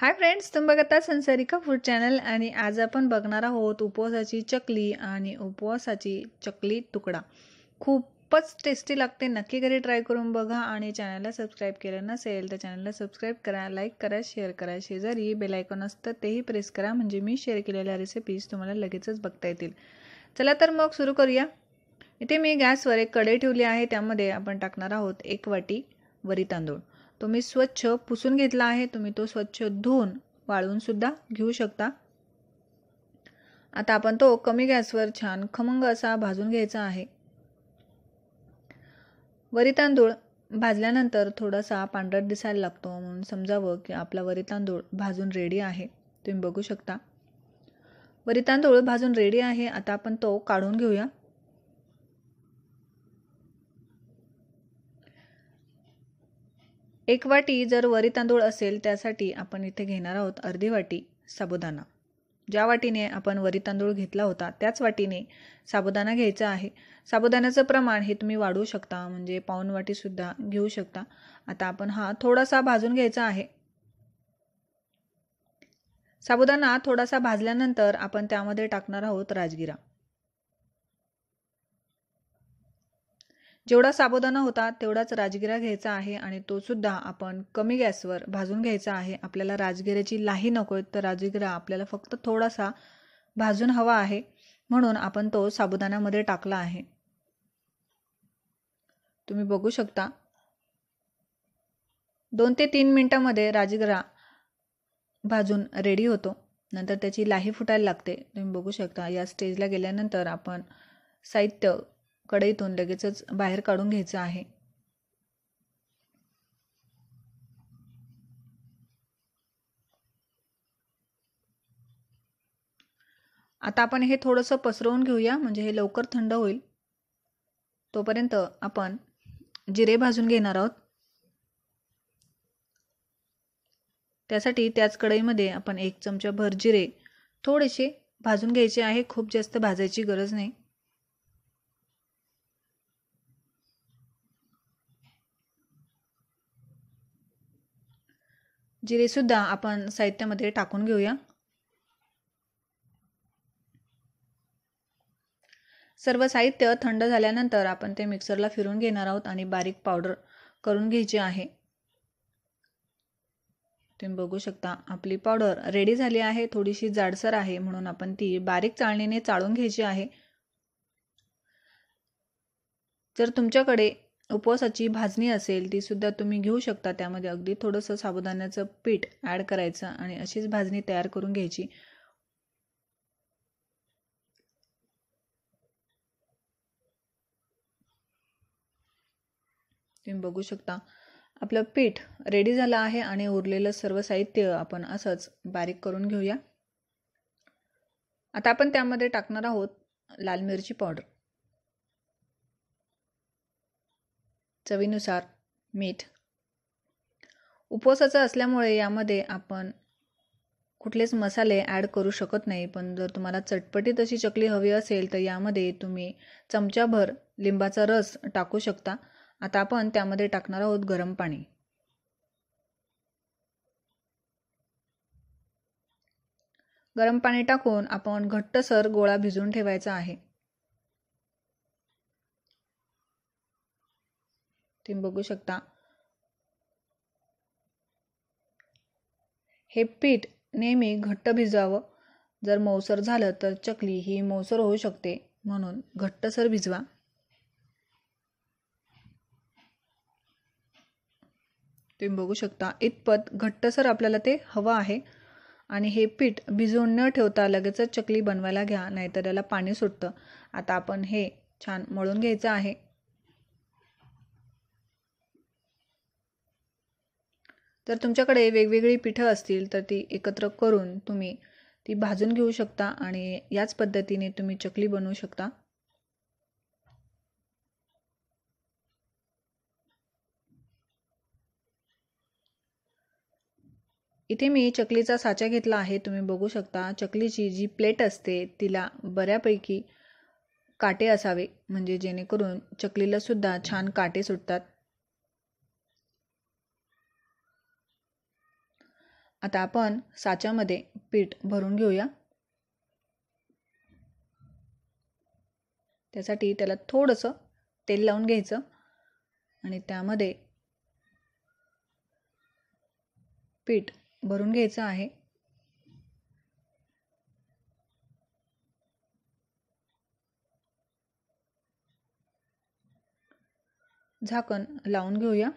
hi friends तुम्ही बघत आहात संसारिका फूड चॅनल आणि आज आपण बघणार आहोत उपवासाची चकली आणि उपवासाची चकली तुकडा खूपच टेस्टी लागते नक्की घरी ट्राय करून बघा आणि चॅनलला सबस्क्राईब केलं नसेल तर चॅनलला सबस्क्राईब करा लाईक करा शेअर करा शेजारी बेलायकॉन असतं तेही प्रेस करा म्हणजे मी शेअर केलेल्या रेसिपीज तुम्हाला लगेचच बघता येतील चला तर मग सुरू करूया इथे मी गॅसवर एक कडे ठेवली आहे त्यामध्ये आपण टाकणार आहोत एक वाटी वरी तांदूळ तुम्ही स्वच्छ पुसून घेतला आहे तुम्ही तो स्वच्छ धुवून वाळवूनसुद्धा घेऊ शकता आता आपण तो कमी गॅसवर छान खमंग असा भाजून घ्यायचा आहे वरी तांदूळ भाजल्यानंतर थोडासा पांढरट दिसायला लागतो म्हणून समजावं की आपला वरी तांदूळ भाजून रेडी आहे तुम्ही बघू शकता वरी तांदूळ भाजून रेडी आहे आता आपण तो काढून घेऊया एक वाटी जर वरी तांदूळ असेल त्यासाठी आपण इथे घेणार आहोत अर्धी वाटी साबुदाणा ज्या वाटीने आपण वरी तांदूळ घेतला होता त्याच वाटीने साबुदाणा घ्यायचा आहे साबुदाण्याचं प्रमाण हे तुम्ही वाढवू शकता म्हणजे पाऊन वाटीसुद्धा घेऊ शकता आता आपण हा थोडासा भाजून घ्यायचा आहे साबुदाणा थोडासा भाजल्यानंतर आपण त्यामध्ये टाकणार आहोत राजगिरा जेवढा साबुदाणा होता तेवढाच राजगिरा घ्यायचा आहे आणि तो सुद्धा आपण कमी गॅसवर भाजून घ्यायचा आहे आपल्याला राजगिऱ्याची लाही नको तर राजगिरा आपल्याला फक्त थोडासा भाजून हवा आहे म्हणून आपण तो साबुदाण्यामध्ये टाकला आहे तुम्ही बघू शकता दोन ते तीन मिनटामध्ये राजगिरा भाजून रेडी होतो नंतर त्याची लाही फुटायला लागते तुम्ही बघू शकता या स्टेजला गेल्यानंतर आपण साहित्य कढईतून लगेचच बाहेर काढून घ्यायचं आहे आता आपण हे थोडंसं पसरवून घेऊया म्हणजे हे लवकर थंड होईल तोपर्यंत आपण जिरे भाजून घेणार आहोत त्यासाठी त्याच कढईमध्ये आपण एक चमचा भर जिरे थोडेसे भाजून घ्यायचे आहे खूप जास्त भाजायची गरज नाही जिरेसुद्धा आपण साहित्यामध्ये टाकून घेऊया सर्व साहित्य थंड झाल्यानंतर आपण ते मिक्सरला फिरून घेणार आहोत आणि बारीक पावडर करून घ्यायची आहे तुम्ही बघू शकता आपली पावडर रेडी झाली आहे थोडीशी जाडसर आहे म्हणून आपण ती बारीक चाळणीने चाळून घ्यायची आहे जर तुमच्याकडे उपवासाची भाजणी असेल ती सुद्धा तुम्ही घेऊ शकता त्यामध्ये अगदी थोडंसं साबुदाण्याचं पीठ ॲड करायचं आणि अशीच भाजणी तयार करून घ्यायची तुम्ही बघू शकता आपलं पीठ रेडी झालं आहे आणि उरलेलं सर्व साहित्य आपण असंच बारीक करून घेऊया आता आपण त्यामध्ये टाकणार आहोत लाल मिरची पावडर चवीनुसार मीठ उपवासाचं असल्यामुळे यामध्ये आपण कुठलेच मसाले ॲड करू शकत नाही पण जर तुम्हाला चटपटीत अशी चकली हवी असेल तर यामध्ये तुम्ही चमचाभर लिंबाचा रस टाकू शकता आता आपण त्यामध्ये टाकणार आहोत गरम पाणी गरम पाणी टाकून आपण घट्टसर गोळा भिजून ठेवायचा आहे तुम्ही बघू शकता हे पीठ नेहमी घट्ट भिजवावं जर मौसर झालं तर चकली ही मौसर होऊ शकते म्हणून घट्टसर भिजवा तुम्ही बघू शकता इतपत घट्टसर आपल्याला ते हवं आहे आणि हे पीठ भिजवून न ठेवता लगेचच चकली बनवायला घ्या नाहीतर याला पाणी सुटतं आता आपण हे छान मळून घ्यायचं आहे तर तुमच्याकडे वेगवेगळी पिठं असतील तर ती एकत्र करून तुम्ही ती भाजून घेऊ शकता आणि याच पद्धतीने तुम्ही चकली बनवू शकता इथे मी चकलीचा साचा घेतला आहे तुम्ही बघू शकता चकलीची जी प्लेट असते तिला बऱ्यापैकी काटे असावे म्हणजे जेणेकरून चकलीला सुद्धा छान काटे सुटतात आता आपण साच्यामध्ये पीठ भरून घेऊया त्यासाठी त्याला थोडंसं तेल लावून घ्यायचं आणि त्यामध्ये पीठ भरून घ्यायचं आहे झाकण लावून घेऊया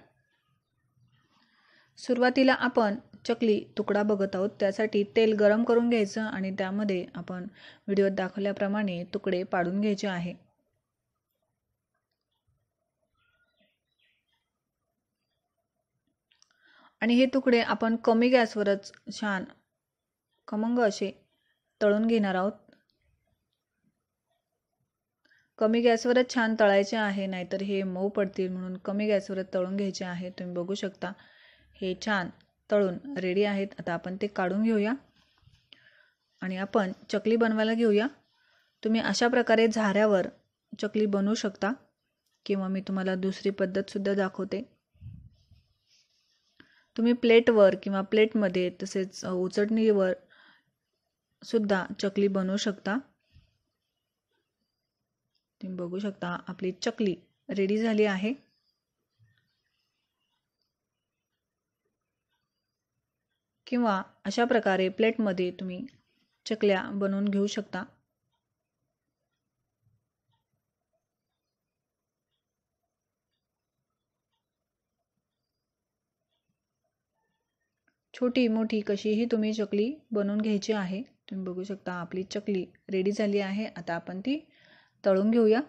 सुरुवातीला आपण चकली तुकडा बघत आहोत त्यासाठी तेल गरम करून घ्यायचं आणि त्यामध्ये आपण व्हिडिओत दाखवल्याप्रमाणे तुकडे पाडून घ्यायचे आहे आणि हे तुकडे आपण कमी गॅसवरच छान खमंग असे तळून घेणार आहोत कमी गॅसवरच छान तळायचे आहे नाहीतर हे मऊ पडतील म्हणून कमी गॅसवरच तळून घ्यायचे आहे तुम्ही बघू शकता हे छान तळून रेडी आहेत आता आपण ते काढून घेऊया आणि आपण चकली बनवायला घेऊया तुम्ही अशा प्रकारे झाऱ्यावर चकली बनवू शकता किंवा मी तुम्हाला दुसरी पद्धतसुद्धा दाखवते तुम्ही प्लेटवर किंवा प्लेटमध्ये तसेच उचटणीवर सुद्धा चकली बनवू शकता तुम्ही बघू शकता आपली चकली रेडी झाली आहे किंवा अशा प्रकारे प्लेटमध्ये तुम्ही चकल्या बनवून घेऊ शकता छोटी मोठी कशीही तुम्ही चकली बनवून घ्यायची आहे तुम्ही बघू शकता आपली चकली रेडी झाली आहे आता आपण ती तळून घेऊया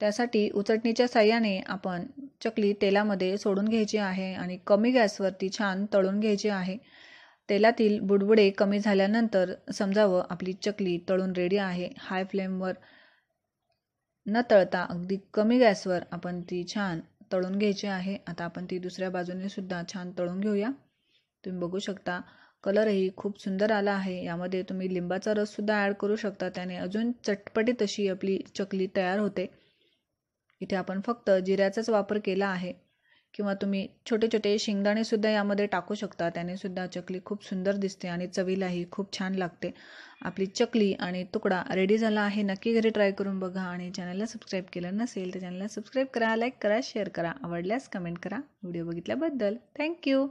त्यासाठी उचटणीच्या साह्याने आपण चकली तेलामध्ये सोडून घ्यायची आहे आणि कमी गॅसवरती छान तळून घ्यायची आहे तेलातील बुडबुडे कमी झाल्यानंतर समजावं आपली चकली तळून रेडी आहे हाय फ्लेमवर न तळता अगदी कमी गॅसवर आपण ती छान तळून घ्यायची आहे आता आपण ती दुसऱ्या बाजूने सुद्धा छान तळून घेऊया तुम्ही बघू शकता कलरही खूप सुंदर आला आहे यामध्ये तुम्ही लिंबाचा रससुद्धा ॲड करू शकता त्याने अजून चटपटीत अशी आपली चकली तयार होते इथे आपण फक्त जिऱ्याचाच वापर केला आहे किंवा तुम्ही छोटे छोटे शेंगदाणेसुद्धा यामध्ये टाकू शकता त्यानेसुद्धा चकली खूप सुंदर दिसते आणि चवीलाही खूप छान लागते आपली चकली आणि तुकडा रेडी झाला आहे नक्की घरी ट्राय करून बघा आणि चॅनलला सबस्क्राईब केलं नसेल तर चॅनलला सबस्क्राईब करा लाईक करा शेअर करा आवडल्यास कमेंट करा व्हिडिओ बघितल्याबद्दल थँक्यू